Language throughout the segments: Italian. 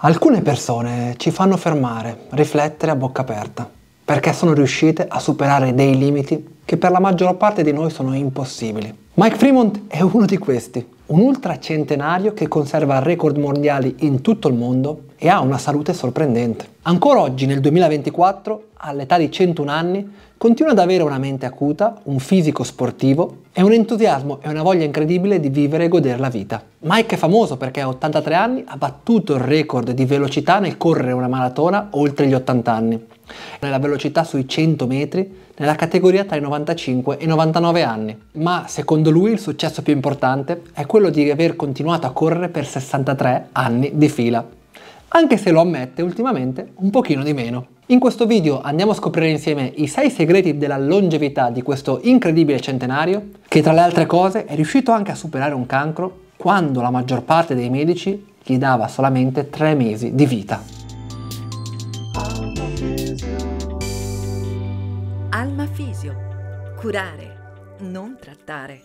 Alcune persone ci fanno fermare, riflettere a bocca aperta, perché sono riuscite a superare dei limiti che per la maggior parte di noi sono impossibili. Mike Fremont è uno di questi un ultracentenario che conserva record mondiali in tutto il mondo e ha una salute sorprendente. Ancora oggi, nel 2024, all'età di 101 anni, continua ad avere una mente acuta, un fisico sportivo e un entusiasmo e una voglia incredibile di vivere e godere la vita. Mike è famoso perché a 83 anni ha battuto il record di velocità nel correre una maratona oltre gli 80 anni, nella velocità sui 100 metri, nella categoria tra i 95 e i 99 anni. Ma secondo lui il successo più importante è quello quello di aver continuato a correre per 63 anni di fila. Anche se lo ammette ultimamente un pochino di meno. In questo video andiamo a scoprire insieme i 6 segreti della longevità di questo incredibile centenario, che tra le altre cose è riuscito anche a superare un cancro quando la maggior parte dei medici gli dava solamente 3 mesi di vita. Alma Fisio. Curare, non trattare.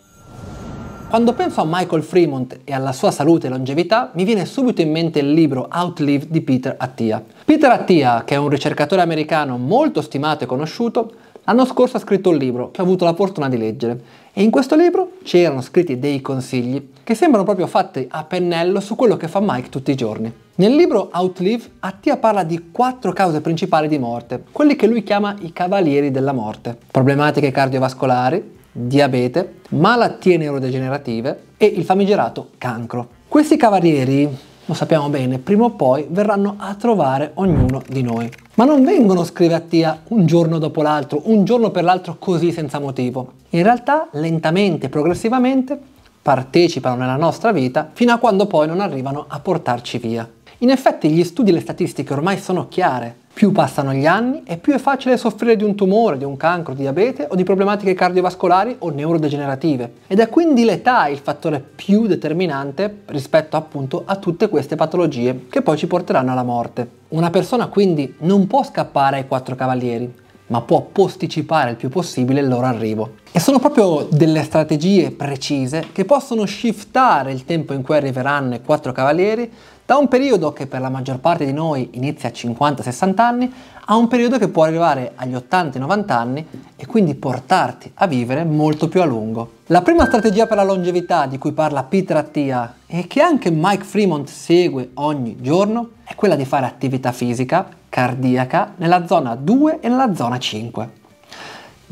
Quando penso a Michael Fremont e alla sua salute e longevità, mi viene subito in mente il libro Outlive di Peter Attia. Peter Attia, che è un ricercatore americano molto stimato e conosciuto, l'anno scorso ha scritto un libro che ho avuto la fortuna di leggere e in questo libro c'erano scritti dei consigli che sembrano proprio fatti a pennello su quello che fa Mike tutti i giorni. Nel libro Outlive, Attia parla di quattro cause principali di morte, quelli che lui chiama i cavalieri della morte. Problematiche cardiovascolari, diabete, malattie neurodegenerative e il famigerato cancro. Questi cavalieri, lo sappiamo bene, prima o poi verranno a trovare ognuno di noi. Ma non vengono scrive a un giorno dopo l'altro, un giorno per l'altro così senza motivo. In realtà, lentamente, progressivamente, partecipano nella nostra vita fino a quando poi non arrivano a portarci via. In effetti gli studi e le statistiche ormai sono chiare. Più passano gli anni e più è facile soffrire di un tumore, di un cancro, di diabete o di problematiche cardiovascolari o neurodegenerative. Ed è quindi l'età il fattore più determinante rispetto appunto a tutte queste patologie che poi ci porteranno alla morte. Una persona quindi non può scappare ai quattro cavalieri, ma può posticipare il più possibile il loro arrivo. E sono proprio delle strategie precise che possono shiftare il tempo in cui arriveranno i quattro cavalieri da un periodo che per la maggior parte di noi inizia a 50-60 anni a un periodo che può arrivare agli 80-90 anni e quindi portarti a vivere molto più a lungo. La prima strategia per la longevità di cui parla Peter Attia e che anche Mike Fremont segue ogni giorno è quella di fare attività fisica cardiaca nella zona 2 e nella zona 5.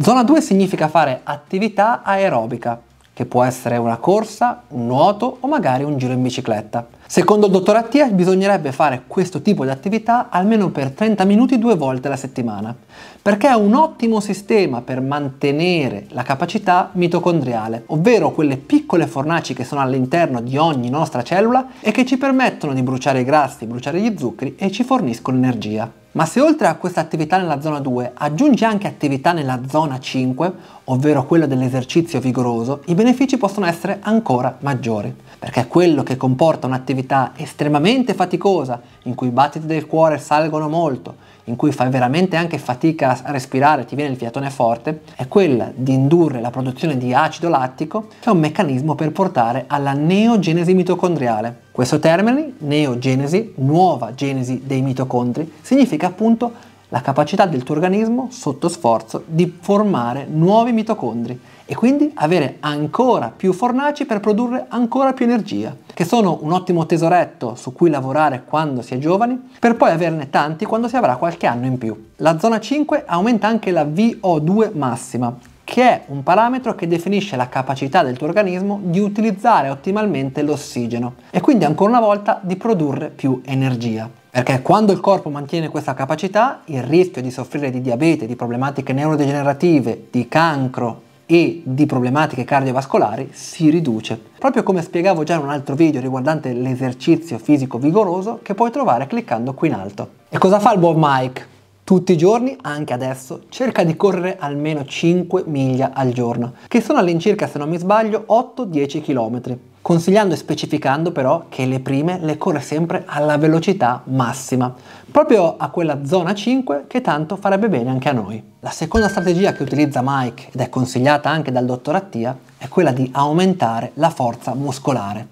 Zona 2 significa fare attività aerobica, che può essere una corsa, un nuoto o magari un giro in bicicletta. Secondo il dottor Attia bisognerebbe fare questo tipo di attività almeno per 30 minuti due volte alla settimana, perché è un ottimo sistema per mantenere la capacità mitocondriale, ovvero quelle piccole fornaci che sono all'interno di ogni nostra cellula e che ci permettono di bruciare i grassi, bruciare gli zuccheri e ci forniscono energia. Ma se oltre a questa attività nella zona 2 aggiungi anche attività nella zona 5, ovvero quella dell'esercizio vigoroso, i benefici possono essere ancora maggiori, perché quello che comporta un'attività estremamente faticosa, in cui i battiti del cuore salgono molto, in cui fai veramente anche fatica a respirare, ti viene il fiatone forte, è quella di indurre la produzione di acido lattico, che è un meccanismo per portare alla neogenesi mitocondriale. Questo termine, neogenesi, nuova genesi dei mitocondri, significa appunto la capacità del tuo organismo, sotto sforzo, di formare nuovi mitocondri e quindi avere ancora più fornaci per produrre ancora più energia, che sono un ottimo tesoretto su cui lavorare quando si è giovani, per poi averne tanti quando si avrà qualche anno in più. La zona 5 aumenta anche la VO2 massima, che è un parametro che definisce la capacità del tuo organismo di utilizzare ottimalmente l'ossigeno e quindi ancora una volta di produrre più energia. Perché quando il corpo mantiene questa capacità, il rischio di soffrire di diabete, di problematiche neurodegenerative, di cancro e di problematiche cardiovascolari si riduce. Proprio come spiegavo già in un altro video riguardante l'esercizio fisico vigoroso che puoi trovare cliccando qui in alto. E cosa fa il buon Mike? Tutti i giorni, anche adesso, cerca di correre almeno 5 miglia al giorno, che sono all'incirca, se non mi sbaglio, 8-10 km consigliando e specificando però che le prime le corre sempre alla velocità massima, proprio a quella zona 5 che tanto farebbe bene anche a noi. La seconda strategia che utilizza Mike ed è consigliata anche dal dottor Attia è quella di aumentare la forza muscolare.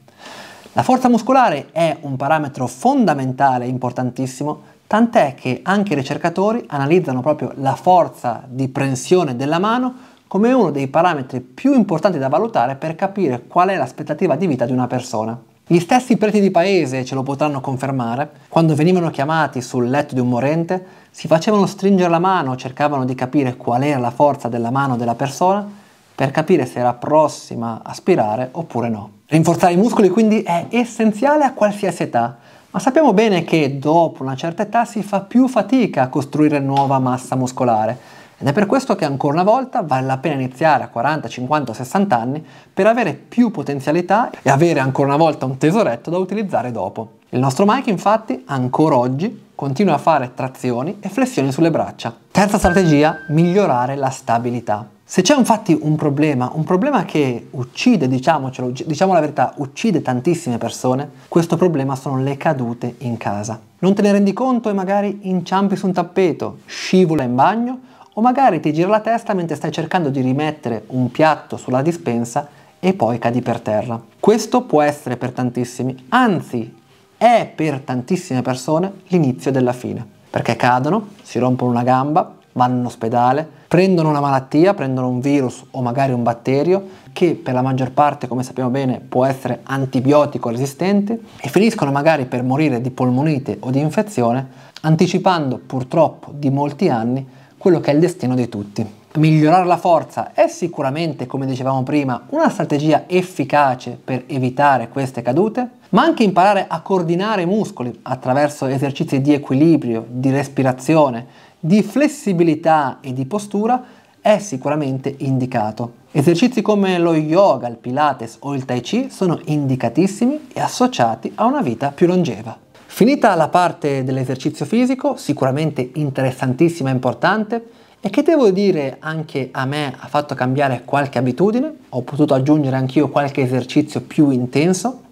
La forza muscolare è un parametro fondamentale e importantissimo, tant'è che anche i ricercatori analizzano proprio la forza di prensione della mano come uno dei parametri più importanti da valutare per capire qual è l'aspettativa di vita di una persona. Gli stessi preti di paese ce lo potranno confermare, quando venivano chiamati sul letto di un morente, si facevano stringere la mano, cercavano di capire qual era la forza della mano della persona per capire se era prossima a spirare oppure no. Rinforzare i muscoli quindi è essenziale a qualsiasi età, ma sappiamo bene che dopo una certa età si fa più fatica a costruire nuova massa muscolare ed è per questo che ancora una volta vale la pena iniziare a 40, 50 60 anni per avere più potenzialità e avere ancora una volta un tesoretto da utilizzare dopo. Il nostro Mike infatti ancora oggi continua a fare trazioni e flessioni sulle braccia. Terza strategia, migliorare la stabilità. Se c'è infatti un problema, un problema che uccide, diciamocelo, diciamo la verità, uccide tantissime persone, questo problema sono le cadute in casa. Non te ne rendi conto e magari inciampi su un tappeto, scivola in bagno o magari ti gira la testa mentre stai cercando di rimettere un piatto sulla dispensa e poi cadi per terra. Questo può essere per tantissimi, anzi è per tantissime persone l'inizio della fine, perché cadono, si rompono una gamba, vanno in ospedale, prendono una malattia, prendono un virus o magari un batterio che per la maggior parte, come sappiamo bene, può essere antibiotico resistente e finiscono magari per morire di polmonite o di infezione, anticipando purtroppo di molti anni quello che è il destino di tutti. Migliorare la forza è sicuramente, come dicevamo prima, una strategia efficace per evitare queste cadute, ma anche imparare a coordinare i muscoli attraverso esercizi di equilibrio, di respirazione, di flessibilità e di postura è sicuramente indicato. Esercizi come lo yoga, il pilates o il tai chi sono indicatissimi e associati a una vita più longeva. Finita la parte dell'esercizio fisico, sicuramente interessantissima e importante, e che devo dire anche a me ha fatto cambiare qualche abitudine, ho potuto aggiungere anch'io qualche esercizio più intenso.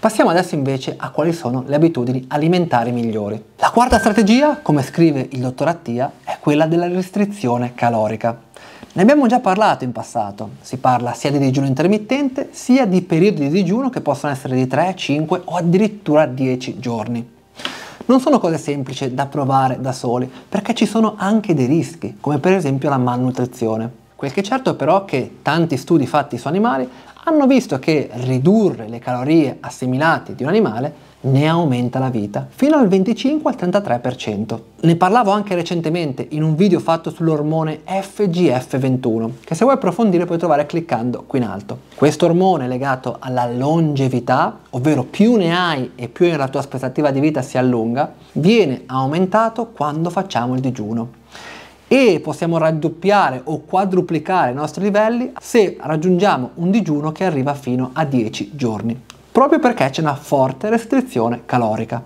Passiamo adesso invece a quali sono le abitudini alimentari migliori. La quarta strategia, come scrive il dottor Attia, è quella della restrizione calorica. Ne abbiamo già parlato in passato, si parla sia di digiuno intermittente sia di periodi di digiuno che possono essere di 3, 5 o addirittura 10 giorni. Non sono cose semplici da provare da soli perché ci sono anche dei rischi, come per esempio la malnutrizione. Quel che è certo però è che tanti studi fatti su animali hanno visto che ridurre le calorie assimilate di un animale ne aumenta la vita fino al 25 al 33%. Ne parlavo anche recentemente in un video fatto sull'ormone FGF21, che se vuoi approfondire puoi trovare cliccando qui in alto. Questo ormone legato alla longevità, ovvero più ne hai e più la tua aspettativa di vita si allunga, viene aumentato quando facciamo il digiuno e possiamo raddoppiare o quadruplicare i nostri livelli se raggiungiamo un digiuno che arriva fino a 10 giorni, proprio perché c'è una forte restrizione calorica.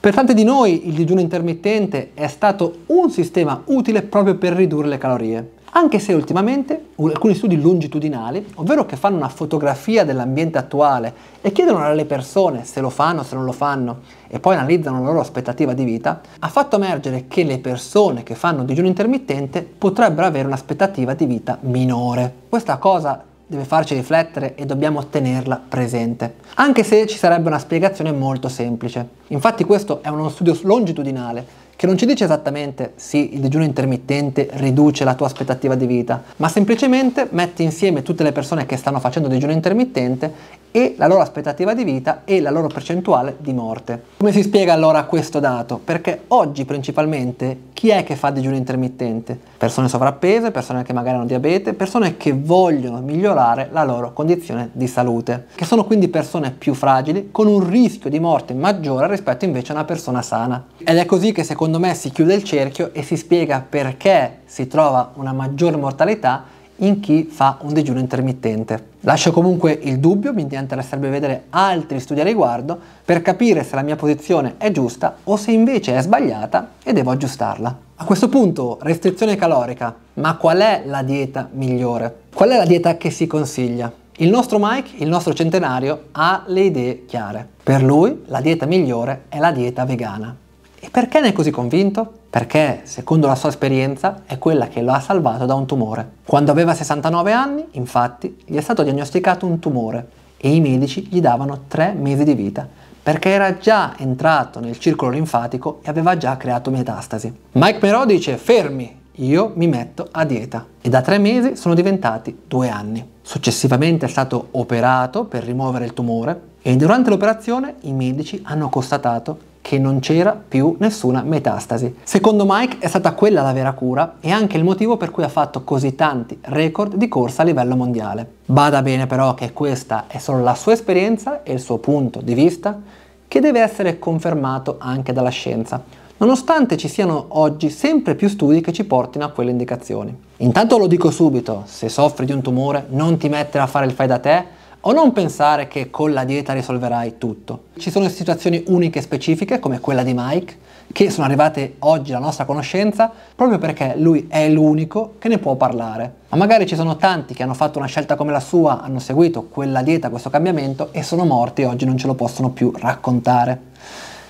Per tanti di noi il digiuno intermittente è stato un sistema utile proprio per ridurre le calorie, anche se ultimamente alcuni studi longitudinali, ovvero che fanno una fotografia dell'ambiente attuale e chiedono alle persone se lo fanno o se non lo fanno e poi analizzano la loro aspettativa di vita, ha fatto emergere che le persone che fanno digiuno intermittente potrebbero avere un'aspettativa di vita minore. Questa cosa deve farci riflettere e dobbiamo tenerla presente. Anche se ci sarebbe una spiegazione molto semplice. Infatti questo è uno studio longitudinale che non ci dice esattamente sì, il digiuno intermittente riduce la tua aspettativa di vita, ma semplicemente metti insieme tutte le persone che stanno facendo digiuno intermittente e la loro aspettativa di vita e la loro percentuale di morte. Come si spiega allora questo dato? Perché oggi principalmente chi è che fa digiuno intermittente? Persone sovrappese, persone che magari hanno diabete, persone che vogliono migliorare la loro condizione di salute, che sono quindi persone più fragili con un rischio di morte maggiore rispetto invece a una persona sana. Ed è così che secondo me si chiude il cerchio e si spiega perché si trova una maggior mortalità in chi fa un digiuno intermittente. Lascio comunque il dubbio, mi interesserebbe vedere altri studi a riguardo per capire se la mia posizione è giusta o se invece è sbagliata e devo aggiustarla. A questo punto, restrizione calorica, ma qual è la dieta migliore? Qual è la dieta che si consiglia? Il nostro Mike, il nostro centenario, ha le idee chiare. Per lui la dieta migliore è la dieta vegana. E perché ne è così convinto? perché secondo la sua esperienza è quella che lo ha salvato da un tumore. Quando aveva 69 anni, infatti, gli è stato diagnosticato un tumore e i medici gli davano 3 mesi di vita, perché era già entrato nel circolo linfatico e aveva già creato metastasi. Mike Merò dice fermi, io mi metto a dieta e da 3 mesi sono diventati 2 anni. Successivamente è stato operato per rimuovere il tumore e durante l'operazione i medici hanno constatato che non c'era più nessuna metastasi. Secondo Mike è stata quella la vera cura e anche il motivo per cui ha fatto così tanti record di corsa a livello mondiale. Bada bene però che questa è solo la sua esperienza e il suo punto di vista che deve essere confermato anche dalla scienza, nonostante ci siano oggi sempre più studi che ci portino a quelle indicazioni. Intanto lo dico subito, se soffri di un tumore non ti mettere a fare il fai da te o non pensare che con la dieta risolverai tutto. Ci sono situazioni uniche e specifiche come quella di Mike che sono arrivate oggi alla nostra conoscenza proprio perché lui è l'unico che ne può parlare. Ma magari ci sono tanti che hanno fatto una scelta come la sua, hanno seguito quella dieta, questo cambiamento e sono morti e oggi non ce lo possono più raccontare.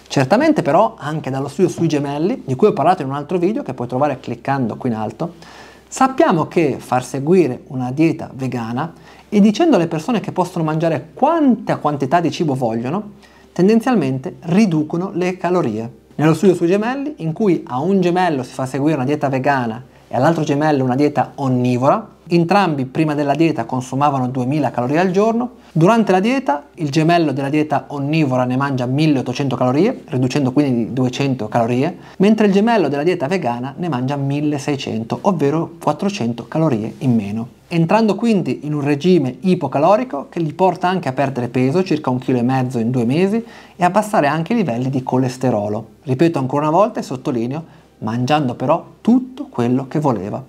Certamente però anche dallo studio sui gemelli, di cui ho parlato in un altro video che puoi trovare cliccando qui in alto, sappiamo che far seguire una dieta vegana e dicendo alle persone che possono mangiare quanta quantità di cibo vogliono, tendenzialmente riducono le calorie. Nello studio sui gemelli, in cui a un gemello si fa seguire una dieta vegana e all'altro gemello una dieta onnivora. Entrambi prima della dieta consumavano 2000 calorie al giorno. Durante la dieta il gemello della dieta onnivora ne mangia 1800 calorie, riducendo quindi di 200 calorie, mentre il gemello della dieta vegana ne mangia 1600, ovvero 400 calorie in meno. Entrando quindi in un regime ipocalorico che li porta anche a perdere peso, circa 1,5 kg in due mesi, e abbassare anche i livelli di colesterolo. Ripeto ancora una volta e sottolineo mangiando però tutto quello che voleva,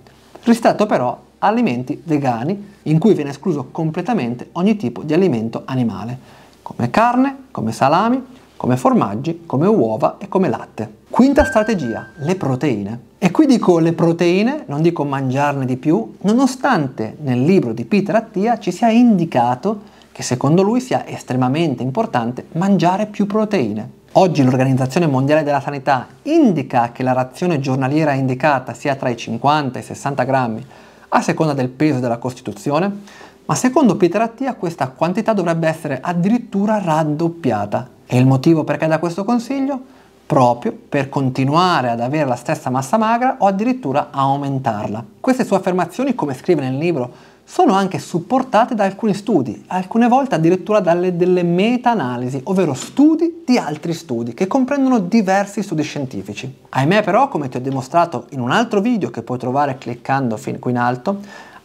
ristretto però a alimenti vegani in cui viene escluso completamente ogni tipo di alimento animale, come carne, come salami, come formaggi, come uova e come latte. Quinta strategia, le proteine. E qui dico le proteine, non dico mangiarne di più, nonostante nel libro di Peter Attia ci sia indicato che secondo lui sia estremamente importante mangiare più proteine. Oggi l'Organizzazione Mondiale della Sanità indica che la razione giornaliera indicata sia tra i 50 e i 60 grammi a seconda del peso della Costituzione, ma secondo Peter Attia questa quantità dovrebbe essere addirittura raddoppiata. E il motivo perché dà questo consiglio? Proprio per continuare ad avere la stessa massa magra o addirittura aumentarla. Queste sue affermazioni, come scrive nel libro sono anche supportate da alcuni studi, alcune volte addirittura dalle delle meta-analisi, ovvero studi di altri studi che comprendono diversi studi scientifici. Ahimè però, come ti ho dimostrato in un altro video che puoi trovare cliccando fin qui in alto,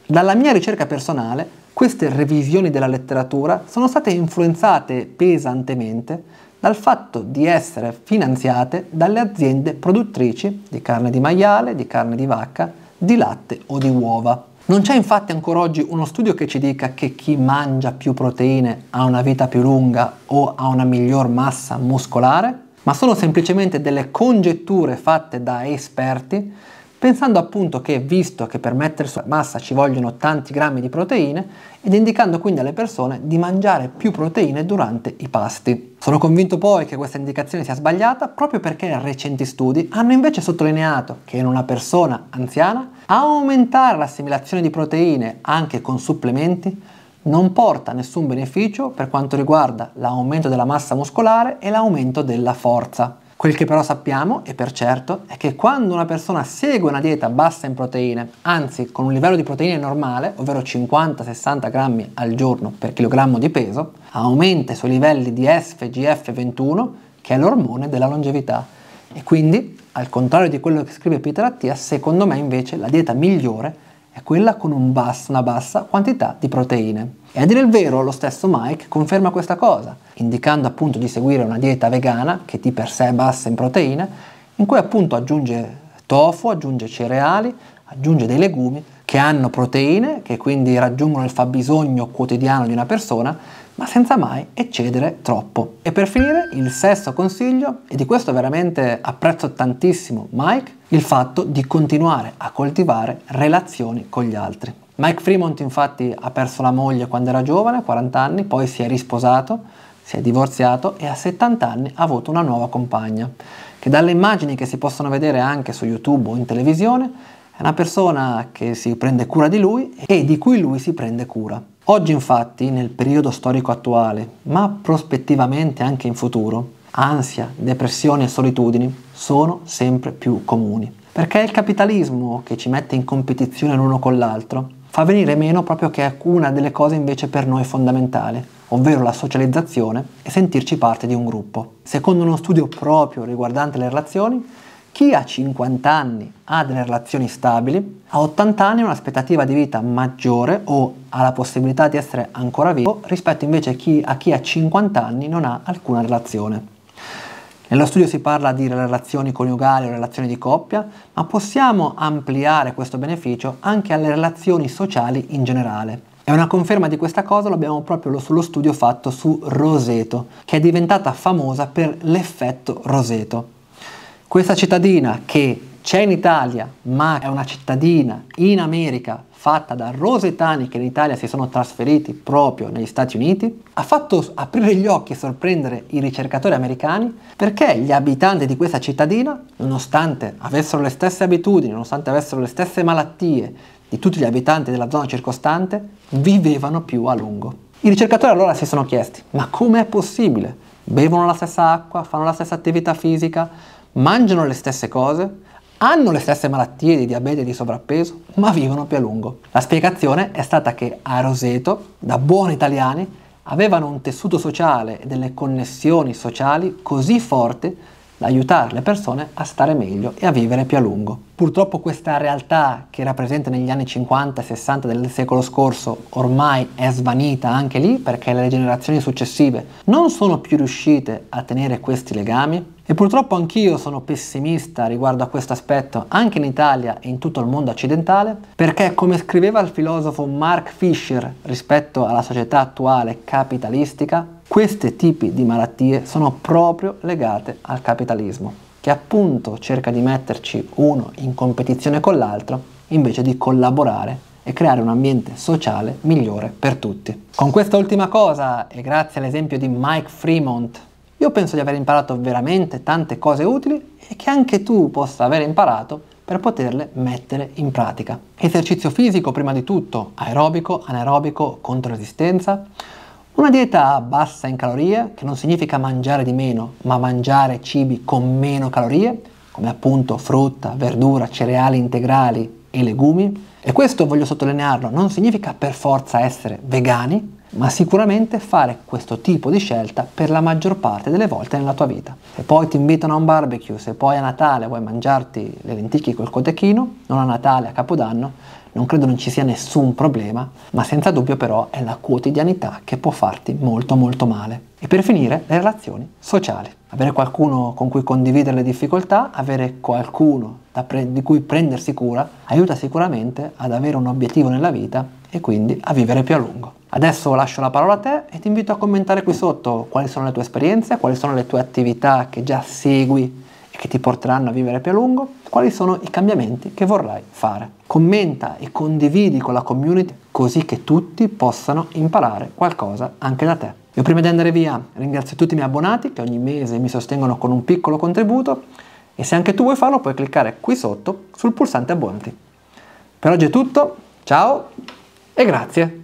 dalla mia ricerca personale queste revisioni della letteratura sono state influenzate pesantemente dal fatto di essere finanziate dalle aziende produttrici di carne di maiale, di carne di vacca, di latte o di uova. Non c'è infatti ancora oggi uno studio che ci dica che chi mangia più proteine ha una vita più lunga o ha una miglior massa muscolare, ma sono semplicemente delle congetture fatte da esperti pensando appunto che visto che per mettere su massa ci vogliono tanti grammi di proteine ed indicando quindi alle persone di mangiare più proteine durante i pasti. Sono convinto poi che questa indicazione sia sbagliata proprio perché recenti studi hanno invece sottolineato che in una persona anziana aumentare l'assimilazione di proteine anche con supplementi non porta nessun beneficio per quanto riguarda l'aumento della massa muscolare e l'aumento della forza. Quel che però sappiamo, e per certo, è che quando una persona segue una dieta bassa in proteine, anzi con un livello di proteine normale, ovvero 50-60 grammi al giorno per chilogrammo di peso, aumenta i suoi livelli di SFGF21, che è l'ormone della longevità. E quindi, al contrario di quello che scrive Peter Attia, secondo me invece la dieta migliore è è quella con un bas, una bassa quantità di proteine. E a dire il vero lo stesso Mike conferma questa cosa, indicando appunto di seguire una dieta vegana che di per sé è bassa in proteine, in cui appunto aggiunge tofu, aggiunge cereali, aggiunge dei legumi che hanno proteine, che quindi raggiungono il fabbisogno quotidiano di una persona, ma senza mai eccedere troppo. E per finire, il sesto consiglio, e di questo veramente apprezzo tantissimo Mike, il fatto di continuare a coltivare relazioni con gli altri. Mike Fremont infatti ha perso la moglie quando era giovane, 40 anni, poi si è risposato, si è divorziato e a 70 anni ha avuto una nuova compagna, che dalle immagini che si possono vedere anche su YouTube o in televisione è una persona che si prende cura di lui e di cui lui si prende cura. Oggi infatti, nel periodo storico attuale, ma prospettivamente anche in futuro, ansia, depressione e solitudini sono sempre più comuni. Perché è il capitalismo che ci mette in competizione l'uno con l'altro fa venire meno proprio che una delle cose invece per noi fondamentale, ovvero la socializzazione e sentirci parte di un gruppo. Secondo uno studio proprio riguardante le relazioni, chi ha 50 anni ha delle relazioni stabili, a 80 anni ha un'aspettativa di vita maggiore o ha la possibilità di essere ancora vivo rispetto invece a chi a 50 anni non ha alcuna relazione. Nello studio si parla di relazioni coniugali o relazioni di coppia, ma possiamo ampliare questo beneficio anche alle relazioni sociali in generale. E una conferma di questa cosa l'abbiamo proprio sullo studio fatto su Roseto, che è diventata famosa per l'effetto Roseto. Questa cittadina che c'è in Italia, ma è una cittadina in America fatta da rosetani che in Italia si sono trasferiti proprio negli Stati Uniti, ha fatto aprire gli occhi e sorprendere i ricercatori americani perché gli abitanti di questa cittadina, nonostante avessero le stesse abitudini, nonostante avessero le stesse malattie di tutti gli abitanti della zona circostante, vivevano più a lungo. I ricercatori allora si sono chiesti, ma com'è possibile? Bevono la stessa acqua, fanno la stessa attività fisica, mangiano le stesse cose, hanno le stesse malattie di diabete e di sovrappeso, ma vivono più a lungo. La spiegazione è stata che a Roseto, da buoni italiani, avevano un tessuto sociale e delle connessioni sociali così forti da aiutare le persone a stare meglio e a vivere più a lungo. Purtroppo questa realtà che era presente negli anni 50 e 60 del secolo scorso ormai è svanita anche lì perché le generazioni successive non sono più riuscite a tenere questi legami e purtroppo anch'io sono pessimista riguardo a questo aspetto, anche in Italia e in tutto il mondo occidentale, perché come scriveva il filosofo Mark Fisher rispetto alla società attuale capitalistica, questi tipi di malattie sono proprio legate al capitalismo, che appunto cerca di metterci uno in competizione con l'altro invece di collaborare e creare un ambiente sociale migliore per tutti. Con questa ultima cosa e grazie all'esempio di Mike Fremont io penso di aver imparato veramente tante cose utili e che anche tu possa aver imparato per poterle mettere in pratica. Esercizio fisico prima di tutto, aerobico, anaerobico, contro resistenza. Una dieta bassa in calorie, che non significa mangiare di meno, ma mangiare cibi con meno calorie, come appunto frutta, verdura, cereali integrali e legumi. E questo voglio sottolinearlo, non significa per forza essere vegani, ma sicuramente fare questo tipo di scelta per la maggior parte delle volte nella tua vita. Se poi ti invitano a un barbecue, se poi a Natale vuoi mangiarti le lenticchie col cotechino, non a Natale, a Capodanno, non credo non ci sia nessun problema, ma senza dubbio però è la quotidianità che può farti molto molto male. E per finire, le relazioni sociali. Avere qualcuno con cui condividere le difficoltà, avere qualcuno pre- di cui prendersi cura, aiuta sicuramente ad avere un obiettivo nella vita e quindi a vivere più a lungo. Adesso lascio la parola a te e ti invito a commentare qui sotto quali sono le tue esperienze, quali sono le tue attività che già segui e che ti porteranno a vivere più a lungo, quali sono i cambiamenti che vorrai fare. Commenta e condividi con la community così che tutti possano imparare qualcosa anche da te. Io prima di andare via ringrazio tutti i miei abbonati che ogni mese mi sostengono con un piccolo contributo e se anche tu vuoi farlo puoi cliccare qui sotto sul pulsante abbonati. Per oggi è tutto, ciao e grazie!